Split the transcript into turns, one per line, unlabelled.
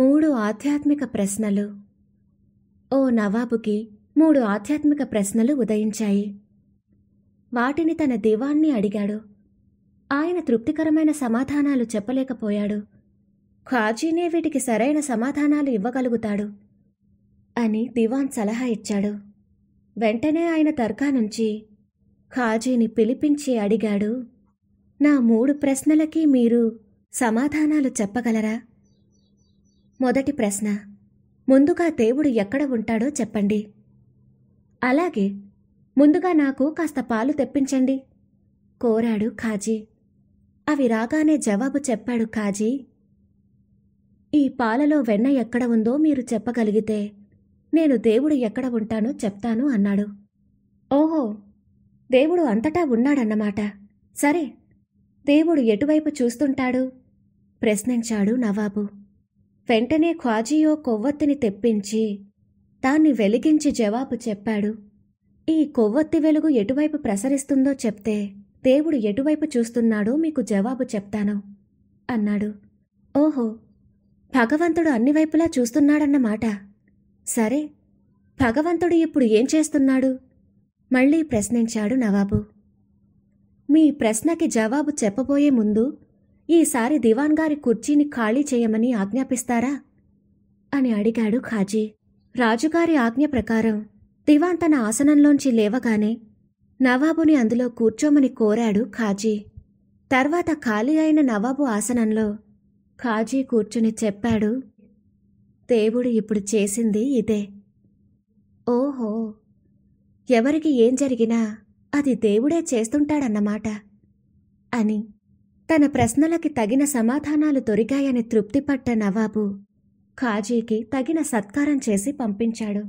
మూడు ఆధ్యాత్మిక ప్రశ్నలు ఓ నవాబుకి మూడు ఆధ్యాత్మిక ప్రశ్నలు ఉదయించాయి వాటిని తన దివాన్ని అడిగాడు ఆయన తృప్తికరమైన సమాధానాలు చెప్పలేకపోయాడు ఖాజీనే వీటికి సరైన సమాధానాలు ఇవ్వగలుగుతాడు అని దివాన్ సలహా ఇచ్చాడు వెంటనే ఆయన తర్కా నుంచి ఖాజీని పిలిపించి అడిగాడు నా మూడు ప్రశ్నలకి మీరు సమాధానాలు చెప్పగలరా మొదటి ప్రశ్న ముందుగా దేవుడు ఎక్కడ ఉంటాడో చెప్పండి అలాగే ముందుగా నాకు కాస్త పాలు తెప్పించండి కోరాడు ఖాజీ అవి రాగానే జవాబు చెప్పాడు ఖాజీ ఈ పాలలో వెన్న ఎక్కడ ఉందో మీరు చెప్పగలిగితే నేను దేవుడు ఎక్కడ ఉంటానో చెప్తాను అన్నాడు ఓహో దేవుడు అంతటా ఉన్నాడన్నమాట సరే దేవుడు ఎటువైపు చూస్తుంటాడు ప్రశ్నించాడు నవాబు వెంటనే ఖ్వాజియో కొవ్వొత్తిని తెప్పించి దాన్ని వెలిగించి జవాబు చెప్పాడు ఈ కొవ్వొత్తి వెలుగు ఎటువైపు ప్రసరిస్తుందో చెప్తే దేవుడు ఎటువైపు చూస్తున్నాడో మీకు జవాబు చెప్తాను అన్నాడు ఓహో భగవంతుడు అన్ని వైపులా చూస్తున్నాడన్నమాట సరే భగవంతుడు ఇప్పుడు ఏం చేస్తున్నాడు మళ్ళీ ప్రశ్నించాడు నవాబు మీ ప్రశ్నకి జవాబు చెప్పబోయే ముందు ఈసారి దివాన్ గారి కుర్చీని ఖాళీ చేయమని ఆజ్ఞాపిస్తారా అని అడిగాడు ఖాజీ రాజుగారి ఆజ్ఞ ప్రకారం దివాన్ తన ఆసనంలోంచి లేవగానే నవాబుని అందులో కూర్చోమని కోరాడు ఖాజీ తర్వాత ఖాళీ అయిన నవాబు ఆసనంలో ఖాజీ కూర్చుని చెప్పాడు దేవుడు ఇప్పుడు చేసింది ఇదే ఓహో ఎవరికి ఏం జరిగినా అది దేవుడే చేస్తుంటాడన్నమాట అని తన ప్రశ్నలకి తగిన సమాధానాలు దొరికాయని తృప్తిపట్ట నవాబు ఖాజీకి తగిన సత్కారం చేసి పంపించాడు